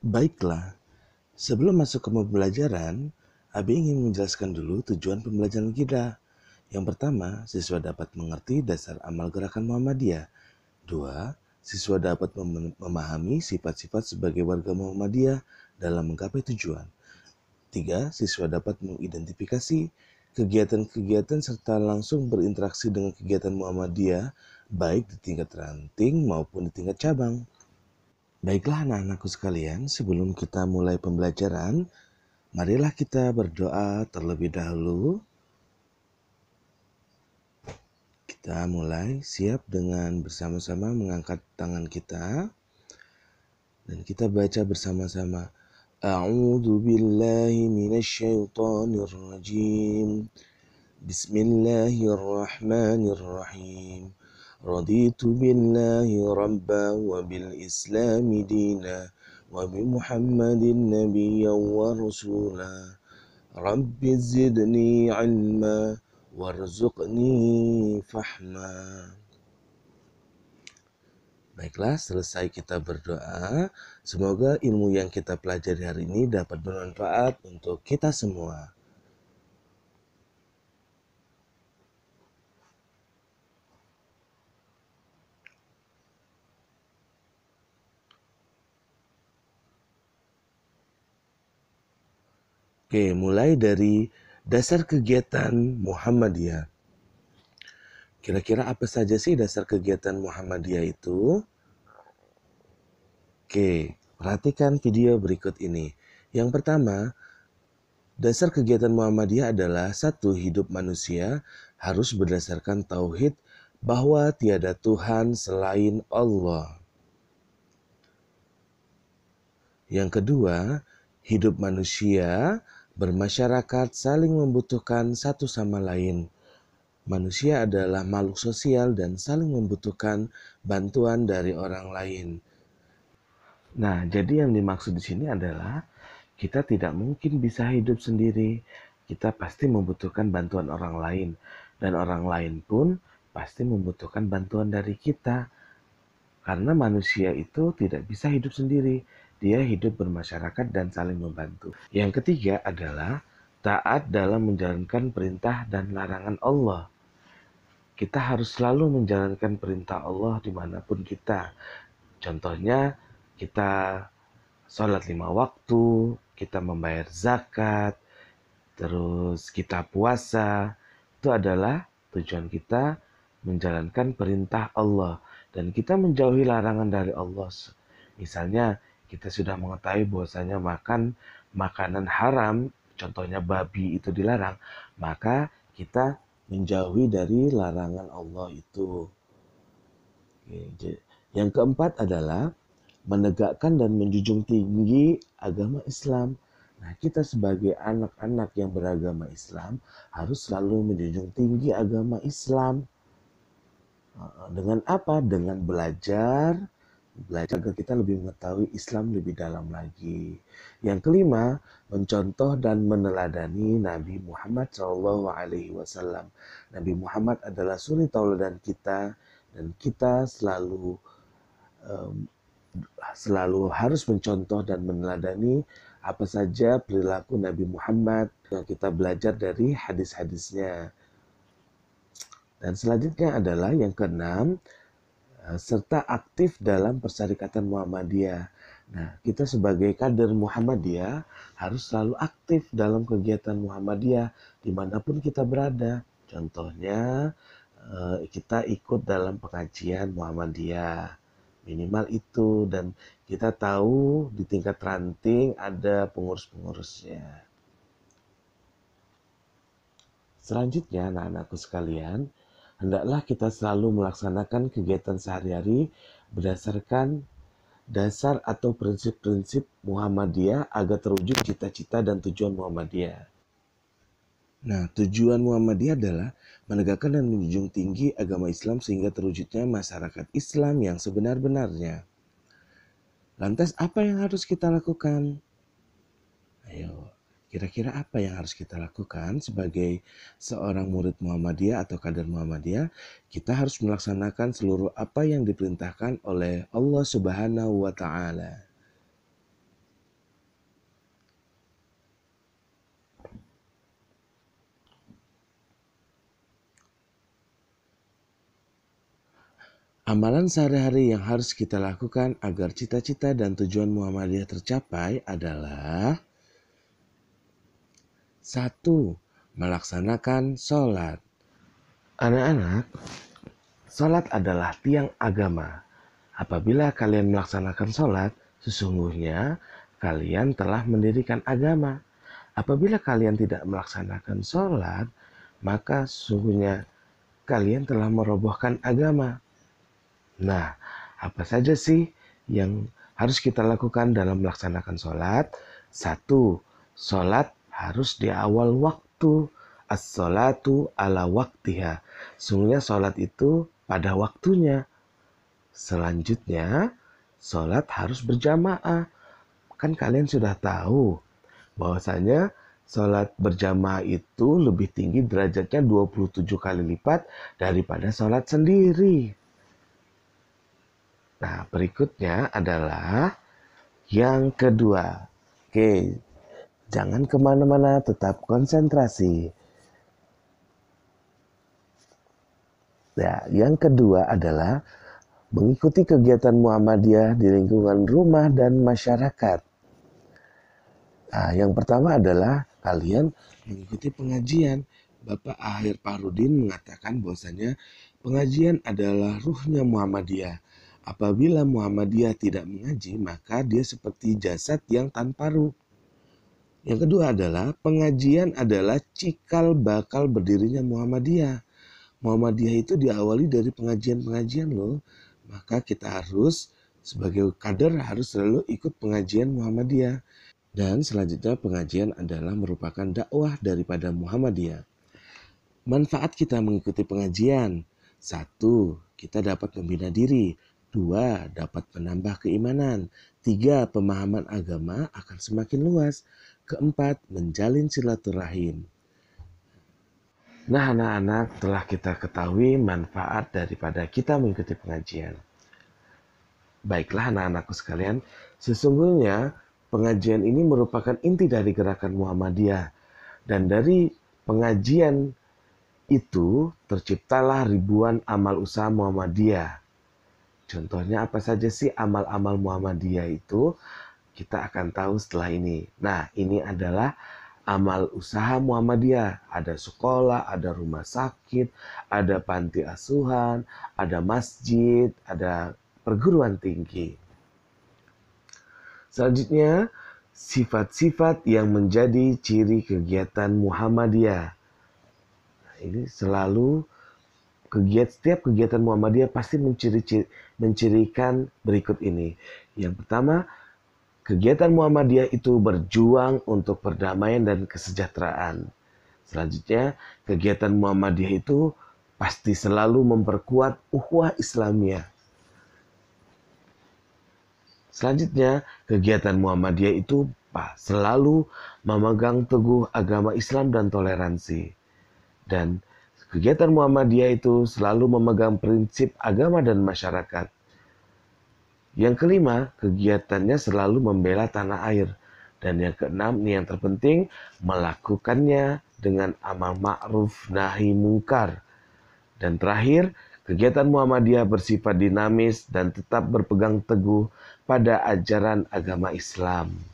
Baiklah, sebelum masuk ke pembelajaran, Abi ingin menjelaskan dulu tujuan pembelajaran kita. Yang pertama, siswa dapat mengerti dasar amal gerakan Muhammadiyah. Dua, siswa dapat mem memahami sifat-sifat sebagai warga Muhammadiyah dalam menggapai tujuan. Tiga, siswa dapat mengidentifikasi kegiatan-kegiatan serta langsung berinteraksi dengan kegiatan Muhammadiyah baik di tingkat ranting maupun di tingkat cabang. Baiklah anak-anakku sekalian, sebelum kita mulai pembelajaran, marilah kita berdoa terlebih dahulu. Kita mulai siap dengan bersama-sama mengangkat tangan kita dan kita baca bersama-sama. A'udzu billahi minasyaitonir rajim. Bismillahirrahmanirrahim. رضيت بالله ربا وبالإسلام دينا وبمحمد النبي ورسولا رب زدني علما وارزقني فحما Baiklah, selesai kita berdoa. Semoga ilmu yang kita pelajari hari ini dapat bermanfaat untuk kita semua. Oke, mulai dari dasar kegiatan Muhammadiyah. Kira-kira apa saja sih dasar kegiatan Muhammadiyah itu? Oke, perhatikan video berikut ini. Yang pertama, dasar kegiatan Muhammadiyah adalah satu hidup manusia harus berdasarkan tauhid bahwa tiada Tuhan selain Allah. Yang kedua, hidup manusia bermasyarakat saling membutuhkan satu sama lain. Manusia adalah makhluk sosial dan saling membutuhkan bantuan dari orang lain. Nah, jadi yang dimaksud di sini adalah kita tidak mungkin bisa hidup sendiri. Kita pasti membutuhkan bantuan orang lain, dan orang lain pun pasti membutuhkan bantuan dari kita karena manusia itu tidak bisa hidup sendiri dia hidup bermasyarakat dan saling membantu. Yang ketiga adalah taat dalam menjalankan perintah dan larangan Allah. Kita harus selalu menjalankan perintah Allah dimanapun kita. Contohnya, kita sholat lima waktu, kita membayar zakat, terus kita puasa. Itu adalah tujuan kita menjalankan perintah Allah. Dan kita menjauhi larangan dari Allah. Misalnya, kita sudah mengetahui bahwasanya makan makanan haram, contohnya babi itu dilarang, maka kita menjauhi dari larangan Allah itu. Yang keempat adalah menegakkan dan menjunjung tinggi agama Islam. Nah, kita sebagai anak-anak yang beragama Islam harus selalu menjunjung tinggi agama Islam. Dengan apa? Dengan belajar, belajar agar kita lebih mengetahui Islam lebih dalam lagi. Yang kelima, mencontoh dan meneladani Nabi Muhammad SAW. Alaihi Wasallam. Nabi Muhammad adalah suri tauladan kita dan kita selalu um, selalu harus mencontoh dan meneladani apa saja perilaku Nabi Muhammad yang kita belajar dari hadis-hadisnya. Dan selanjutnya adalah yang keenam, Eh, serta aktif dalam Persyarikatan Muhammadiyah. Nah, kita sebagai kader Muhammadiyah harus selalu aktif dalam kegiatan Muhammadiyah dimanapun kita berada. Contohnya, eh, kita ikut dalam pengajian Muhammadiyah. Minimal itu, dan kita tahu di tingkat ranting ada pengurus-pengurusnya. Selanjutnya, anak-anakku sekalian, Hendaklah kita selalu melaksanakan kegiatan sehari-hari berdasarkan dasar atau prinsip-prinsip Muhammadiyah agar terwujud cita-cita dan tujuan Muhammadiyah. Nah, tujuan Muhammadiyah adalah menegakkan dan menjunjung tinggi agama Islam sehingga terwujudnya masyarakat Islam yang sebenar-benarnya. Lantas apa yang harus kita lakukan? Ayo, Kira-kira apa yang harus kita lakukan sebagai seorang murid Muhammadiyah atau kader Muhammadiyah? Kita harus melaksanakan seluruh apa yang diperintahkan oleh Allah Subhanahu wa taala. Amalan sehari-hari yang harus kita lakukan agar cita-cita dan tujuan Muhammadiyah tercapai adalah satu, melaksanakan sholat. Anak-anak, sholat adalah tiang agama. Apabila kalian melaksanakan sholat, sesungguhnya kalian telah mendirikan agama. Apabila kalian tidak melaksanakan sholat, maka sesungguhnya kalian telah merobohkan agama. Nah, apa saja sih yang harus kita lakukan dalam melaksanakan sholat? Satu, sholat harus di awal waktu. As-salatu ala waktiha. Sungguhnya sholat itu pada waktunya. Selanjutnya, sholat harus berjamaah. Kan kalian sudah tahu bahwasanya sholat berjamaah itu lebih tinggi derajatnya 27 kali lipat daripada sholat sendiri. Nah, berikutnya adalah yang kedua. Oke, Jangan kemana-mana, tetap konsentrasi. Ya, yang kedua adalah mengikuti kegiatan Muhammadiyah di lingkungan rumah dan masyarakat. Nah, yang pertama adalah kalian mengikuti pengajian. Bapak Ahir Parudin mengatakan bahwasanya pengajian adalah ruhnya Muhammadiyah. Apabila Muhammadiyah tidak mengaji, maka dia seperti jasad yang tanpa ruh. Yang kedua adalah pengajian adalah cikal bakal berdirinya Muhammadiyah. Muhammadiyah itu diawali dari pengajian-pengajian loh. Maka kita harus sebagai kader harus selalu ikut pengajian Muhammadiyah. Dan selanjutnya pengajian adalah merupakan dakwah daripada Muhammadiyah. Manfaat kita mengikuti pengajian. Satu, kita dapat membina diri. Dua, dapat menambah keimanan. Tiga, pemahaman agama akan semakin luas. Keempat, menjalin silaturahim. Nah, anak-anak, telah kita ketahui manfaat daripada kita mengikuti pengajian. Baiklah, anak-anakku sekalian, sesungguhnya pengajian ini merupakan inti dari gerakan Muhammadiyah, dan dari pengajian itu terciptalah ribuan amal usaha Muhammadiyah. Contohnya apa saja sih amal-amal Muhammadiyah itu? Kita akan tahu setelah ini. Nah, ini adalah amal usaha Muhammadiyah. Ada sekolah, ada rumah sakit, ada panti asuhan, ada masjid, ada perguruan tinggi. Selanjutnya, sifat-sifat yang menjadi ciri kegiatan Muhammadiyah. Nah, ini selalu kegiatan setiap kegiatan Muhammadiyah pasti menciri mencirikan berikut ini. Yang pertama, kegiatan Muhammadiyah itu berjuang untuk perdamaian dan kesejahteraan. Selanjutnya, kegiatan Muhammadiyah itu pasti selalu memperkuat ukhuwah Islamiyah. Selanjutnya, kegiatan Muhammadiyah itu selalu memegang teguh agama Islam dan toleransi. Dan Kegiatan Muhammadiyah itu selalu memegang prinsip agama dan masyarakat. Yang kelima, kegiatannya selalu membela tanah air. Dan yang keenam, ini yang terpenting, melakukannya dengan amal ma'ruf nahi mungkar. Dan terakhir, kegiatan Muhammadiyah bersifat dinamis dan tetap berpegang teguh pada ajaran agama Islam.